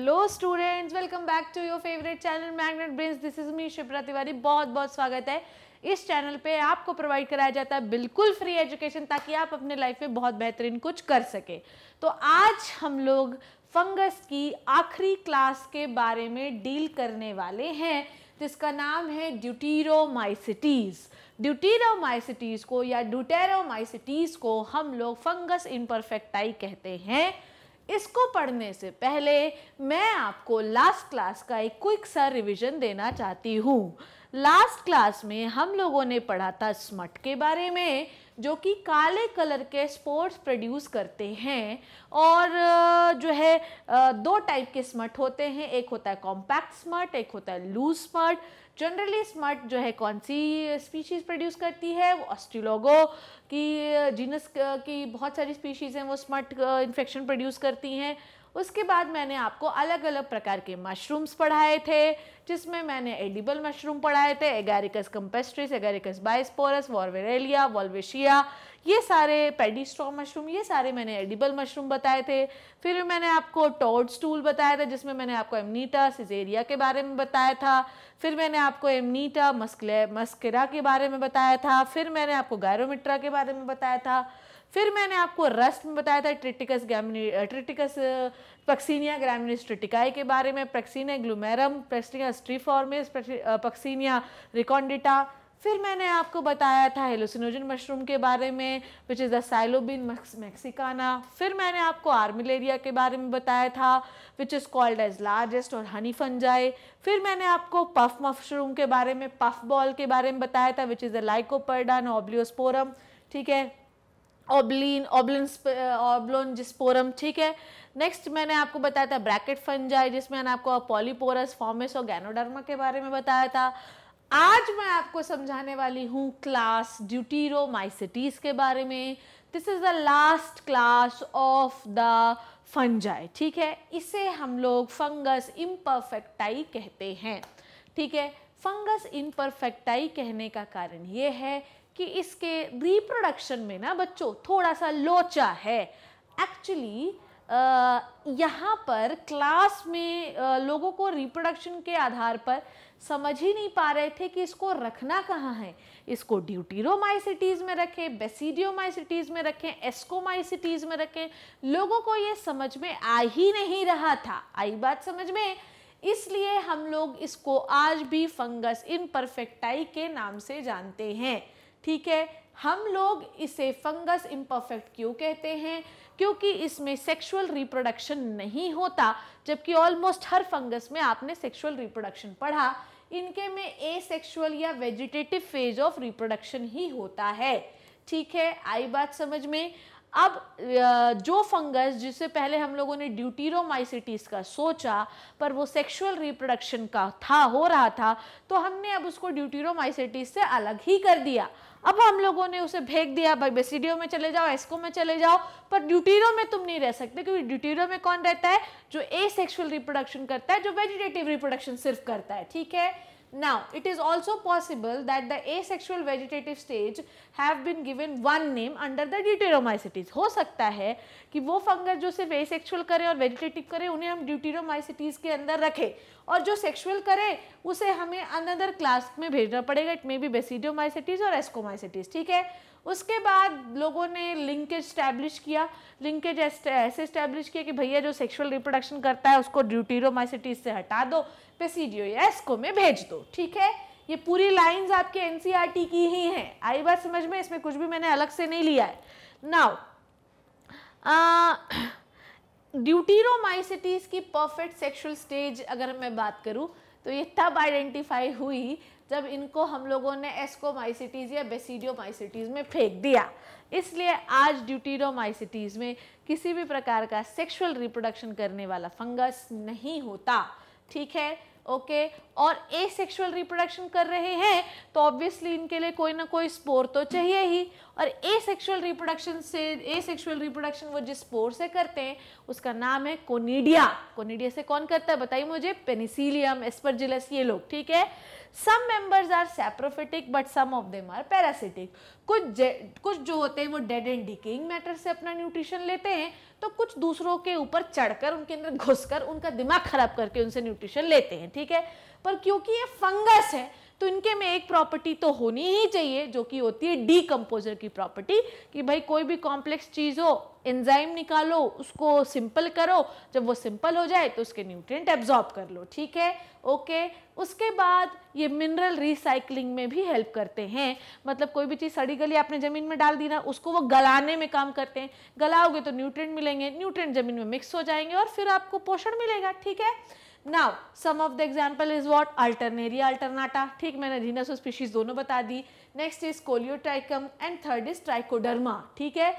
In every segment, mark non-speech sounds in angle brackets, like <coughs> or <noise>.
Hello students welcome back to your favourite channel magnet brains this is me Shipra Tiwari बहुत बहुत स्वागत है इस चैनल पे आपको प्रोवाइड कराया जाता है बिल्कुल फ्री एजुकेशन ताकि आप अपने लाइफ में बहुत बेहतरीन कुछ कर सके तो आज हम लोग फंगस की आखिरी क्लास के बारे में डील करने वाले हैं जिसका नाम है ड्यूटीरो माइसिटीज को या माइसिटीज को हम लोग फंगस इम्परफेक्टाई कहते हैं इसको पढ़ने से पहले मैं आपको लास्ट क्लास का एक क्विक सा रिवीजन देना चाहती हूँ लास्ट क्लास में हम लोगों ने पढ़ा था स्मट के बारे में जो कि काले कलर के स्पोर्ट्स प्रोड्यूस करते हैं और जो है दो टाइप के स्मट होते हैं एक होता है कॉम्पैक्ट स्मट एक होता है लूज स्मट जनरली स्मर्ट जो है कौन सी स्पीशीज़ प्रोड्यूस करती है वो ऑस्ट्रीलोगो की जीनस की बहुत सारी स्पीशीज़ हैं वो स्मर्ट इन्फेक्शन प्रोड्यूस करती हैं उसके बाद मैंने आपको अलग अलग प्रकार के मशरूम्स पढ़ाए थे जिसमें मैंने एडिबल मशरूम पढ़ाए थे एगारिकस कम्पेस्ट्रिस एगारिकस बाइसपोरस वॉरवेरेलिया वॉल्वेशिया ये सारे पेडिस्ट्रॉम मशरूम ये सारे मैंने एडिबल मशरूम बताए थे फिर मैंने आपको टोड स्टूल बताया था जिसमें मैंने आपको एमनीटा सिजेरिया के बारे में बताया था फिर मैंने आपको एमनीटा मस्कले मस्करा के बारे में बताया था फिर मैंने आपको गायरोमिट्रा के बारे में बताया था फिर मैंने आपको रस्ट में बताया था ट्रिटिकस ग्रामिनी ट्रिटिकस पक्सीनिया ग्रामिनिस ट्रिटिकाई के बारे में प्रक्सीनिया ग्लूमेरम प्रक्सीनिया स्ट्रीफॉर्मिस पक्सीनिया रिकॉन्डिटा फिर मैंने आपको बताया था हेलोसिनोजन मशरूम के बारे में which is the Psilocybe mexicana फिर मैंने आपको आर्मिलेरिया के बारे में बताया था which is called as largest और हनी फंजाई फिर मैंने आपको पफ मशरूम के बारे में पफ बॉल के बारे में बताया था विच इज़ द लाइकोपर्डन ऑब्लियोस्पोरम ठीक है ओब्लिन ओब्लिन ओब्लोन जिसपोरम ठीक है नेक्स्ट मैंने आपको बताया था ब्रैकेट फंजाई जिसमें मैंने आपको पॉलीपोरस फॉर्मेस और गैनोडर्मा के बारे में बताया था आज मैं आपको समझाने वाली हूँ क्लास ड्यूटीरो माइसिटीज के बारे में this is the last class of the fungi ठीक है इसे हम लोग फंगस इम्परफेक्टाई कहते हैं ठीक है फंगस इम्परफेक्टाई कहने का कारण ये है कि इसके रिप्रोडक्शन में ना बच्चों थोड़ा सा लोचा है एक्चुअली यहाँ पर क्लास में आ, लोगों को रिप्रोडक्शन के आधार पर समझ ही नहीं पा रहे थे कि इसको रखना कहाँ है इसको ड्यूटीरोमाइसिटीज़ में रखें बेसिडियोमाइसिटीज़ में रखें एस्कोमाइसिटीज़ में रखें लोगों को ये समझ में आ ही नहीं रहा था आई बात समझ में इसलिए हम लोग इसको आज भी फंगस इनपरफेक्टाई के नाम से जानते हैं ठीक है हम लोग इसे फंगस इम्परफेक्ट क्यों कहते हैं क्योंकि इसमें सेक्सुअल रिप्रोडक्शन नहीं होता जबकि ऑलमोस्ट हर फंगस में आपने सेक्सुअल रिप्रोडक्शन पढ़ा इनके में ए या वेजिटेटिव फेज ऑफ रिप्रोडक्शन ही होता है ठीक है आई बात समझ में अब जो फंगस जिससे पहले हम लोगों ने ड्यूटीरोमाइसिटीज़ का सोचा पर वो सेक्सुअल रिप्रोडक्शन का था हो रहा था तो हमने अब उसको ड्यूटीरोमाइसिटीज़ से अलग ही कर दिया अब हम लोगों ने उसे भेज दिया भाई बेसिडियो में चले जाओ एस्को में चले जाओ पर ड्यूटीरो में तुम नहीं रह सकते क्योंकि ड्यूटीरो में कौन रहता है जो ए सेक्शुअल रिप्रोडक्शन करता है जो वेजिटेटिव रिप्रोडक्शन सिर्फ करता है ठीक है Now, it is also possible that the asexual vegetative stage have been given one name under the deuteromycetes. ho sakta hai ki wo fungus jo sirf asexual kare aur vegetative kare unhe hum deuteromycetes ke andar rakhe aur jo sexual kare use hame another class mein bhejna padega it may be basidiomycetes or ascomycetes theek hai उसके बाद लोगों ने linkage establish किया linkage ऐसे establish किया कि भैया जो सेक्सुअल रिप्रोडक्शन करता है उसको ड्यूटीरोमाइसिटीज से हटा दो पेसीडियो या एस्को में भेज दो ठीक है ये पूरी लाइंस आपके एनसीईआरटी e की ही हैं आई बात समझ में इसमें कुछ भी मैंने अलग से नहीं लिया है नाउ ड्यूटीरोमाइसिटीज़ की परफेक्ट सेक्सुअल स्टेज अगर मैं बात करूँ तो ये तब आइडेंटिफाई हुई जब इनको हम लोगों ने एस्कोमाइसिटीज़ या बेसिडियोमाइसिटीज़ में फेंक दिया इसलिए आज ड्यूटीरोमाइसिटीज़ में किसी भी प्रकार का सेक्सुअल रिप्रोडक्शन करने वाला फंगस नहीं होता ठीक है ओके okay? और ए सेक्शुअल रिप्रोडक्शन कर रहे हैं तो ऑब्वियसली इनके लिए कोई ना कोई स्पोर तो चाहिए ही और ए सेक्शुअल रिप्रोडक्शन से ए सेक्शुअल रिप्रोडक्शन वो जिस स्पोर से करते हैं उसका नाम है कोनीडिया कोनीडिया से कौन करता है बताइए मुझे पेनिसिलियम एस्परजिलस ये लोग ठीक है some members are saprophytic but some of them are parasitic कुछ कुछ जो होते हैं वो डेड एंड डिकेइंग मैटर से अपना न्यूट्रिशन लेते हैं तो कुछ दूसरों के ऊपर चढ़कर उनके अंदर घुसकर उनका दिमाग खराब करके उनसे न्यूट्रिशन लेते हैं ठीक है पर क्योंकि ये फंगस है तो इनके में एक प्रॉपर्टी तो होनी ही चाहिए जो कि होती है डी कंपोजर की प्रॉपर्टी कि भाई कोई भी कॉम्प्लेक्स चीज़ हो एंजाइम निकालो उसको सिंपल करो जब वो सिंपल हो जाए तो उसके न्यूट्रिएंट एब्जॉर्ब कर लो ठीक है ओके उसके बाद ये मिनरल रिसाइकलिंग में भी हेल्प करते हैं मतलब कोई भी चीज़ सड़ी गली आपने ज़मीन में डाल दी ना उसको वो गलाने में काम करते हैं गलाओगे तो न्यूट्रिएंट मिलेंगे न्यूट्रिएंट ज़मीन में मिक्स हो जाएंगे और फिर आपको पोषण मिलेगा ठीक है now some of the example is what Alternaria alternata ठीक मैंने जीनस और स्पीशीज दोनों बता दी next is Colletotrichum and third is Trichoderma ठीक है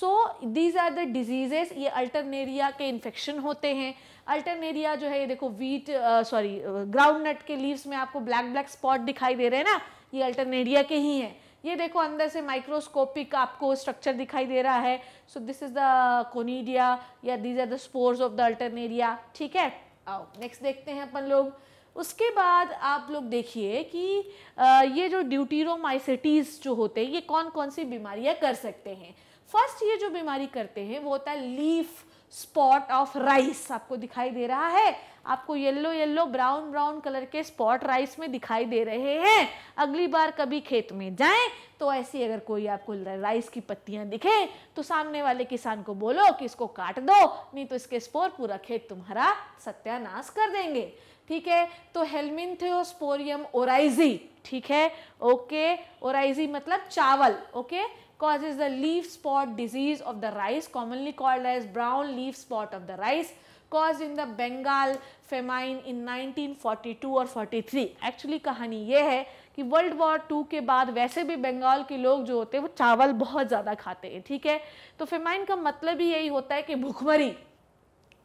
so these are the diseases ये अल्टरनेरिया के इन्फेक्शन होते हैं अल्टरनेरिया जो है ये देखो वीट सॉरी ग्राउंड नट के लीव्स में आपको ब्लैक ब्लैक स्पॉट दिखाई दे रहे हैं ना ये अल्टरनेरिया के ही हैं ये देखो अंदर से माइक्रोस्कोपिक आपको स्ट्रक्चर दिखाई दे रहा है so this is the conidia या these are the spores of the Alternaria ठीक है आओ नेक्स्ट देखते हैं अपन लोग उसके बाद आप लोग देखिए कि ये जो ड्यूटीरोमाइसिटीज़ जो होते हैं ये कौन कौन सी बीमारियां कर सकते हैं फर्स्ट ये जो बीमारी करते हैं वो होता है लीफ स्पॉट ऑफ राइस आपको दिखाई दे रहा है आपको yellow yellow brown brown colour के स्पॉट राइस में दिखाई दे रहे हैं अगली बार कभी खेत में जाएं तो ऐसी अगर कोई आपको राइस की पत्तियां दिखे तो सामने वाले किसान को बोलो कि इसको काट दो नहीं तो इसके स्पोर पूरा खेत तुम्हारा सत्यानाश कर देंगे ठीक है तो हेलमिंथियोस्पोरियम ओराइजी ठीक है ओके ओराइजी मतलब चावल okay cause the leaf spot disease of the rice commonly called as brown leaf spot of the rice cause in the Bengal famine in 1942 और 43 एक्चुअली कहानी ये है कि वर्ल्ड वॉर टू के बाद वैसे भी बंगाल के लोग जो होते हैं वो चावल बहुत ज़्यादा खाते हैं ठीक है तो फेमाइन का मतलब ही यही होता है कि भुखमरी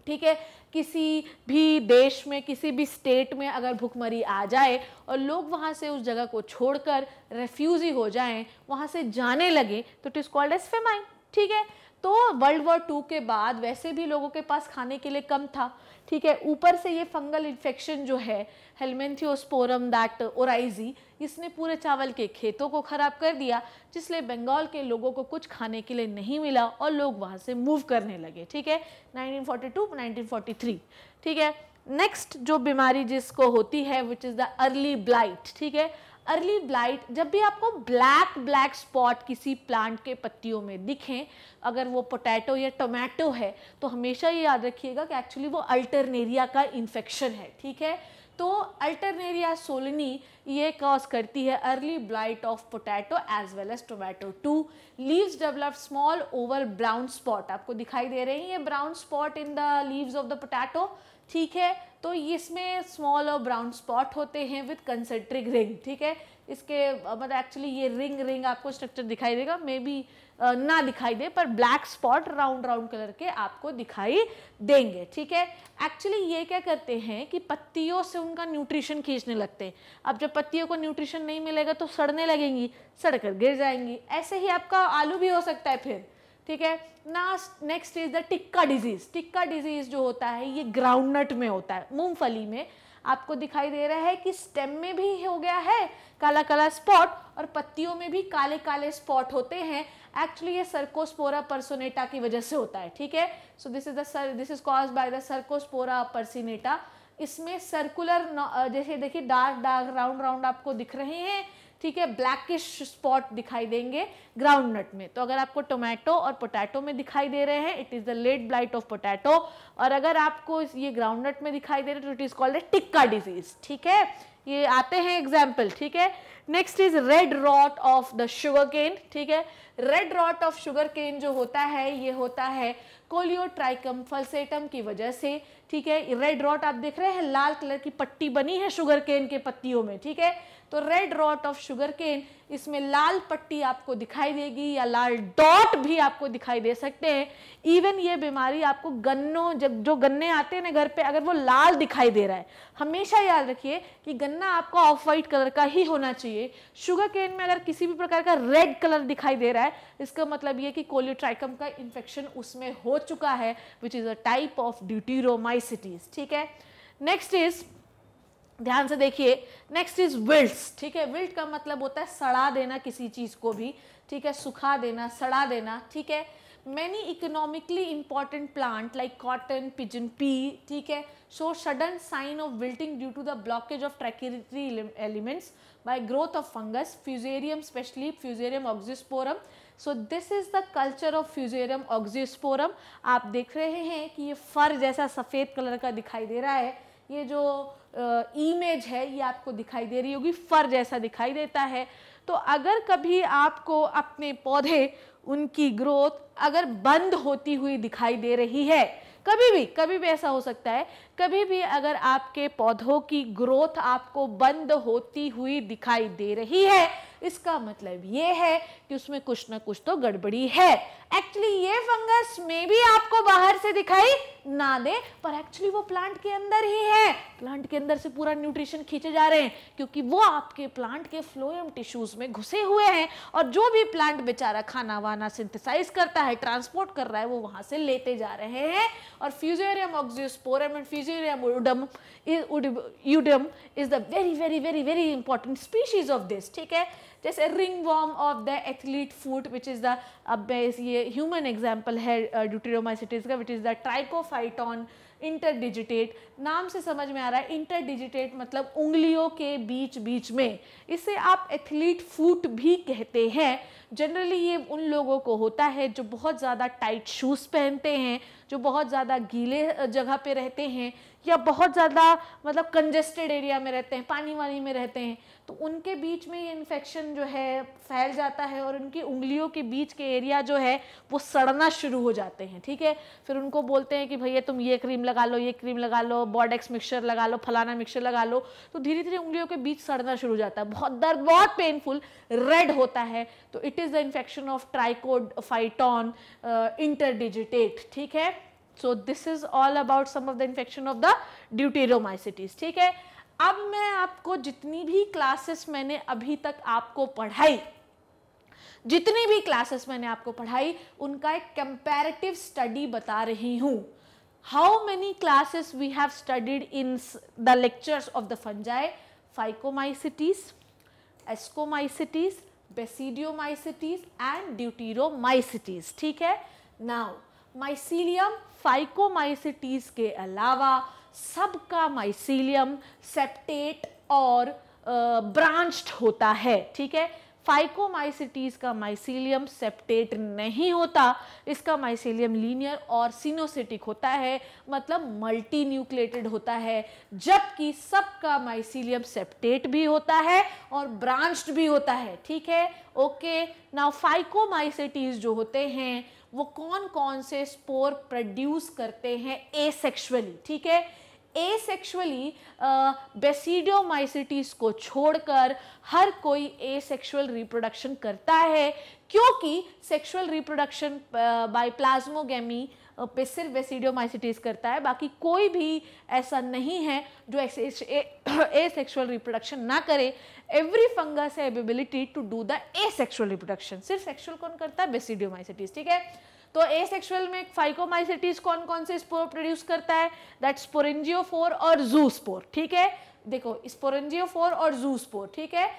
ठीक है किसी भी देश में किसी भी स्टेट में अगर भुखमरी आ जाए और लोग वहाँ से उस जगह को छोड़कर रेफ्यूजी हो जाएं वहाँ से जाने लगे तो it is called as famine ठीक है तो वर्ल्ड वॉर टू के बाद वैसे भी लोगों के पास खाने के लिए कम था ठीक है ऊपर से ये फंगल इन्फेक्शन जो है हेलमेंथियोस्पोरम दैट ओराइजी इसने पूरे चावल के खेतों को ख़राब कर दिया जिसलिए बंगाल के लोगों को कुछ खाने के लिए नहीं मिला और लोग वहाँ से मूव करने लगे ठीक है 1942 1943 ठीक है नेक्स्ट जो बीमारी जिसको होती है which is the early blight ठीक है अर्ली ब्लाइट जब भी आपको ब्लैक ब्लैक स्पॉट किसी प्लांट के पत्तियों में दिखें अगर वो पोटैटो या टोमेटो है तो हमेशा ये याद रखिएगा कि एक्चुअली वो अल्टरनेरिया का इन्फेक्शन है ठीक है तो अल्टरनेरिया सोलनी ये कॉज करती है early blight of potato as well as tomato to leaves develop small oval brown spot आपको दिखाई दे रहे हैं ये brown spot in the leaves of the potato ठीक है तो इसमें स्मॉल और ब्राउन स्पॉट होते हैं विथ कंसेंट्रिक रिंग ठीक है इसके मतलब एक्चुअली ये रिंग रिंग आपको स्ट्रक्चर दिखाई देगा मे बी ना दिखाई दे पर black spot round round colour के आपको दिखाई देंगे ठीक है एक्चुअली ये क्या करते हैं कि पत्तियों से उनका न्यूट्रिशन खींचने लगते हैं अब जब पत्तियों को न्यूट्रिशन नहीं मिलेगा तो सड़ने लगेंगी सड़ कर गिर जाएंगी ऐसे ही आपका आलू भी हो सकता है फिर ठीक है ना next is the tikka disease tikka disease जो होता है ये ग्राउंडनट में होता है मूंगफली में आपको दिखाई दे रहा है कि स्टेम में भी हो गया है काला काला स्पॉट और पत्तियों में भी काले काले स्पॉट होते हैं एक्चुअली ये सर्कोस्पोरा परसोनेटा की वजह से होता है ठीक है so this is this is cause by the Cercospora personata इसमें सर्कुलर जैसे देखिए डार्क डार्क राउंड राउंड आपको दिख रहे हैं ठीक है ब्लैकिश स्पॉट दिखाई देंगे ग्राउंड नट में तो अगर आपको टोमेटो और पोटैटो में दिखाई दे रहे हैं it is the late blight of potato और अगर आपको ये ग्राउंड नट में दिखाई दे रहे हैं तो it is called a tikka disease ठीक है ये आते हैं एग्जाम्पल ठीक है next is red rot of the sugarcane ठीक है red rot of sugarcane जो होता है ये होता है कोलियो ट्राइकम की वजह से ठीक है रेड रॉट आप देख रहे हैं लाल कलर की पट्टी बनी है शुगर केन के पत्तियों में ठीक है तो red rot of sugarcane इसमें लाल पट्टी आपको दिखाई देगी या लाल डॉट भी आपको दिखाई दे सकते हैं इवन ये बीमारी आपको गन्नों जब जो गन्ने आते हैं ना घर पे अगर वो लाल दिखाई दे रहा है हमेशा याद रखिए कि गन्ना आपको ऑफ वाइट कलर का ही होना चाहिए शुगर केन में अगर किसी भी प्रकार का रेड कलर दिखाई दे रहा है इसका मतलब ये कि कोलियोट्राइकम का इन्फेक्शन उसमें हो चुका है which is a type of deuteromycetes ठीक है नेक्स्ट इज ध्यान से देखिए नेक्स्ट इज विल्ट ठीक है विल्ट का मतलब होता है सड़ा देना किसी चीज को भी ठीक है सुखा देना सड़ा देना ठीक है many economically important plant like cotton pigeon pea ठीक है show sudden sign of wilting due to the blockage of tracheary elements by growth of fungus Fusarium specially Fusarium oxysporum so this is the culture of Fusarium oxysporum आप देख रहे हैं कि ये फर जैसा सफ़ेद कलर का दिखाई दे रहा है ये जो इमेज uh, है ये आपको दिखाई दे रही होगी फर जैसा दिखाई देता है तो अगर कभी आपको अपने पौधे उनकी ग्रोथ अगर बंद होती हुई दिखाई दे रही है कभी भी कभी भी ऐसा हो सकता है कभी भी अगर आपके पौधों की ग्रोथ आपको बंद होती हुई दिखाई दे रही है इसका मतलब ये है कि उसमें कुछ ना कुछ तो गड़बड़ी है एक्चुअली ये फंगस में भी आपको बाहर से दिखाई ना दे पर एक्चुअली वो प्लांट के अंदर ही है प्लांट के अंदर से पूरा न्यूट्रिशन खींचे जा रहे हैं क्योंकि वो आपके प्लांट के फ्लोएम टिश्यूज में घुसे हुए हैं और जो भी प्लांट बेचारा खाना वाना सिंथेसाइज करता है ट्रांसपोर्ट कर रहा है वो वहाँ से लेते जा रहे हैं और Fusarium oxysporum and Fusarium udum udum is the very very very very important species of this ठीक है जैसे ringworm of the athlete foot which is the अब ये ह्यूमन एग्जाम्पल है ड्यूटेरोमाइसिटीज़ का which is the Trichophyton digitate नाम से समझ में आ रहा है इंटर डिजिटेट मतलब उंगलियों के बीच बीच में इसे आप एथलीट फूट भी कहते हैं जनरली ये उन लोगों को होता है जो बहुत ज़्यादा टाइट शूज़ पहनते हैं जो बहुत ज़्यादा गीले जगह पे रहते हैं या बहुत ज़्यादा मतलब कंजेस्टेड एरिया में रहते हैं पानी वानी में रहते हैं तो उनके बीच में ये इन्फेक्शन जो है फैल जाता है और उनकी उंगलियों के बीच के एरिया जो है वो सड़ना शुरू हो जाते हैं ठीक है फिर उनको बोलते हैं कि भैया तुम ये क्रीम लगा लो ये क्रीम लगा लो बॉडेक्स मिक्सचर लगा लो फलाना मिक्सचर लगा लो तो धीरे धीरे उंगलियों के बीच सड़ना शुरू हो जाता है बहुत दर्द बहुत पेनफुल रेड होता है तो it is the infection of Trichophyton interdigitale ठीक है so this is all about some of the infection of the deuteromycetes ठीक है अब मैं आपको जितनी भी क्लासेस मैंने अभी तक आपको पढ़ाई जितनी भी क्लासेस मैंने आपको पढ़ाई उनका एक कंपेरेटिव स्टडी बता रही हूं how many classes we have studied in the lectures of the fungi phycomycetes ascomycetes basidiomycetes and deuteromycetes ठीक है नाउ माइसीलियम फाइकोमाइसिटीज के अलावा सबका माइसीलियम सेप्टेट और ब्रांच्ड होता है ठीक है फाइकोमाइसिटीज का माइसीलियम सेप्टेट नहीं होता इसका माइसीलियम लीनियर और सीनोसिटिक होता है मतलब मल्टी न्यूक्लेटेड होता है जबकि सबका माइसीलियम सेप्टेट भी होता है और ब्रांच्ड भी होता है ठीक है ओके नाउ फाइकोमाइसिटीज जो होते हैं वो कौन कौन से स्पोर प्रोड्यूस करते हैं एसेक्सुअली ठीक है ए सेक्शुअली बेसिडियोमाइसिटीज को छोड़कर हर कोई ए सेक्शुअल रिप्रोडक्शन करता है क्योंकि सेक्सुअल रिप्रोडक्शन बाय प्लाज्मोगेमी पे सिर्फ वेसिडियोमाइसिटीज करता है बाकी कोई भी ऐसा नहीं है जो ए सेक्सुअल <coughs> रिप्रोडक्शन ना करे एवरी फंगस है ability to do the asexual reproduction सिर्फ सेक्सुअल कौन करता है वेसिडियोमाइसिटीज ठीक है तो ए सेक्सुअल में फाइकोमाइसिटीज कौन कौन से स्पोर प्रोड्यूस करता है दैट स्पोरेंजियोफोर और जू स्पोर ठीक है देखो स्पोरेंजियोफोर और जू स्पोर ठीक है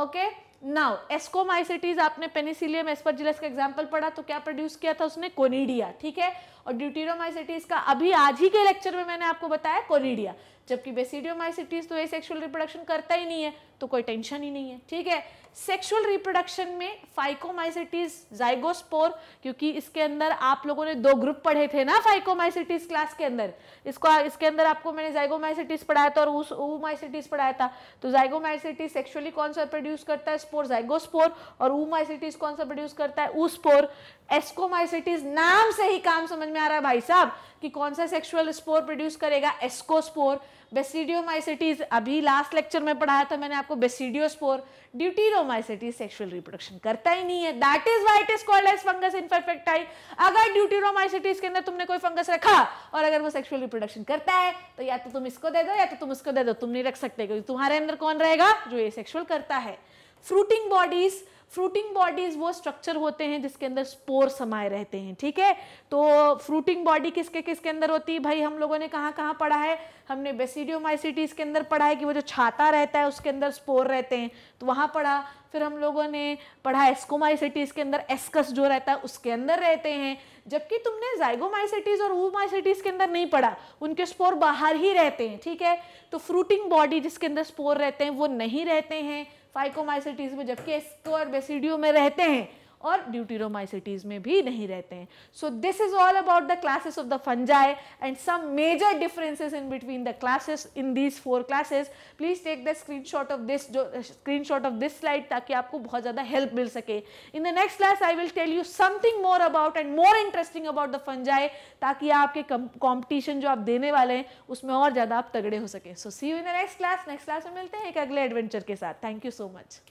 ओके okay? नाउ एस्कोमाइसिटीज आपने पेनिसिलियम एस्पर्जिलस का एग्जाम्पल पढ़ा तो क्या प्रोड्यूस किया था उसने कोनीडिया ठीक है और ड्यूटीरोमाइसिटीज का अभी आज ही के लेक्चर में मैंने आपको बताया कोनीडिया जबकि बेसिडियोमाइसिटीज तो ये सेक्सुअल रिप्रोडक्शन करता ही नहीं है तो कोई टेंशन ही नहीं है ठीक है सेक्सुअल रिप्रोडक्शन में फाइकोमाइसिटीज जाइगोस्पोर क्योंकि इसके अंदर आप लोगों ने दो ग्रुप पढ़े थे ना फाइकोमाइसिटीज क्लास के अंदर इसको इसके अंदर आपको मैंने जाइगोमाइसिटीज पढ़ाया था और उस ऊमाइसिटीज पढ़ाया था तो जाइगोमाइसिटीज सेक्सुअली कौन सा प्रोड्यूस करता है स्पोर जाइगोस्पोर और ऊमाइसिटीज कौन सा प्रोड्यूस करता है ऊस्पोर एस्कोमाइसिटीज नाम से ही काम समझ में आ रहा है भाई साहब कि कौन सा सेक्सुअल स्पोर प्रोड्यूस करेगा एस्कोस्पोर बेसिडियोमाइसिटीज अभी लास्ट लेक्चर में पढ़ाया था मैंने आपको बेसिडियोस्पोर ड्यूटीरोमाइसिटीज सेक्सुअल रिप्रोडक्शन करता ही नहीं है that is why it is called as fungus imperfecti अगर ड्यूटीरोमाइसिटीज के अंदर तुमने कोई फंगस रखा और अगर वो सेक्सुअल रिप्रोडक्शन करता है तो या तो तुम इसको दे दो या तो तुम उसको दे दो तुम नहीं रख सकते क्योंकि तुम्हारे अंदर कौन रहेगा जो ये सेक्सुअल करता है फ्रूटिंग बॉडीज फ्रूटिंग बॉडीज वो स्ट्रक्चर होते हैं जिसके अंदर स्पोर समाये रहते हैं ठीक है तो फ्रूटिंग बॉडी किसके किसके अंदर होती है भाई हम लोगों ने कहाँ कहाँ पढ़ा है हमने बेसिडियोमाइसिटीज के अंदर पढ़ा है कि वो जो छाता रहता है उसके अंदर स्पोर रहते हैं तो वहाँ पढ़ा फिर हम लोगों ने पढ़ा एस्कोमाइसिटीज के अंदर एस्कस जो रहता है उसके अंदर रहते हैं जबकि तुमने जाइगोमाइसिटीज और वूमाइसिटीज के अंदर नहीं पढ़ा उनके स्पोर बाहर ही रहते हैं ठीक है तो फ्रूटिंग बॉडी जिसके अंदर स्पोर रहते हैं वो नहीं रहते हैं फाइकोमाइसिटीज में जबकि और बेसिडियो में रहते हैं और ड्यूटीरोमाइसिटीज में भी नहीं रहते हैं so this is all about the classes of the fungi and some major differences in between the classes in these four classes please take the screenshot of this जो स्क्रीनशॉट ऑफ दिस स्लाइड ताकि आपको बहुत ज़्यादा help मिल सके in the next class I will tell you something more about and more interesting about the fungi ताकि आपके competition जो आप देने वाले हैं उसमें और ज़्यादा आप तगड़े हो सके so see you in the next class next class में मिलते हैं एक अगले एडवेंचर के साथ थैंक यू सो मच